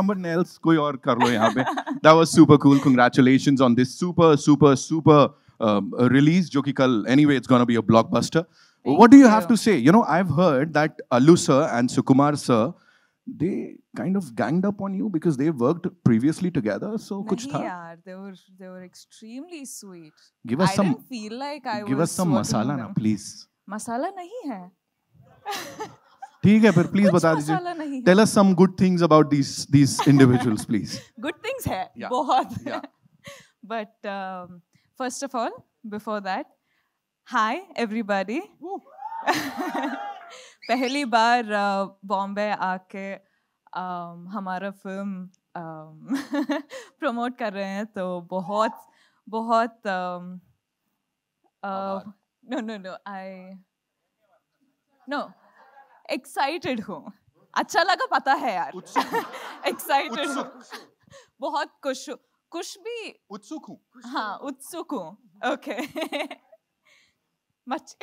Someone else, koi aur kar lo pe. That was super cool. Congratulations on this super, super, super um, release. Joki kal, anyway, it's going to be a blockbuster. what do you, have to say? You know, I've heard that Alu sir and Sukumar sir, they kind of ganged up on you because they worked previously together. So, Nahi kuch tha. yeah. they, were, they were extremely sweet. Give us some, did give us some masala, na, please. Masala nahi hai. ठीक है फिर please बता दीजिए tell us some good things about these these individuals please good things है बहुत but first of all before that hi everybody पहली बार uh, Bombay आके um, हमारा फिल्म प्रमोट um, कर रहे हैं तो बहुत बहुत no no no I know excited हूँ अच्छा लगा पता है यार एक्साइटेड हूँ बहुत खुश कुछ भी उत्सुक हूँ हाँ उत्सुक हूँ ओके मच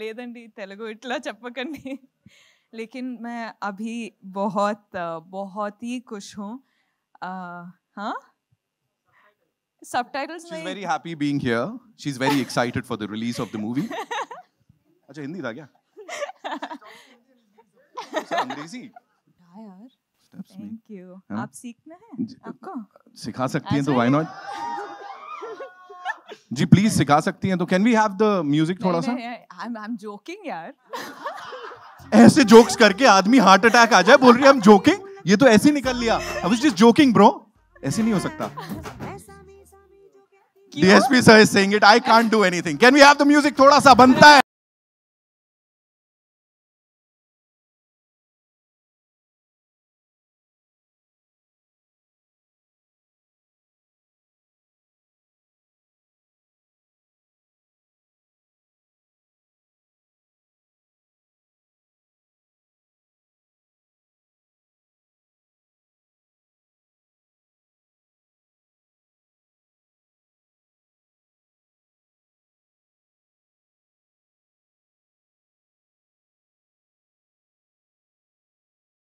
లేదండి तेलुगु ఇట్లా చెప్పకండి लेकिन मैं अभी बहुत बहुत ही खुश हूँ हाँ subtitles She's very happy being here. She's very excited for the release of the movie. acha hindi tha kya अंग्रेजी हाँ यार थैंक यू हाँ? आप सीखना है आपको सिखा सकती हैं तो व्हाई अच्छा। नॉट जी प्लीज सिखा सकती हैं तो can we have the music थोड़ा सा आई एम जोकिंग यार ऐसे जोक्स करके आदमी हार्ट अटैक आ जाए बोल रही है हम जोकिंग ये तो ऐसे निकल लिया I was just joking bro ऐसे नहीं हो सकता DSP sir is saying it I can't do anything can we have the music थोड़ा सा बनता है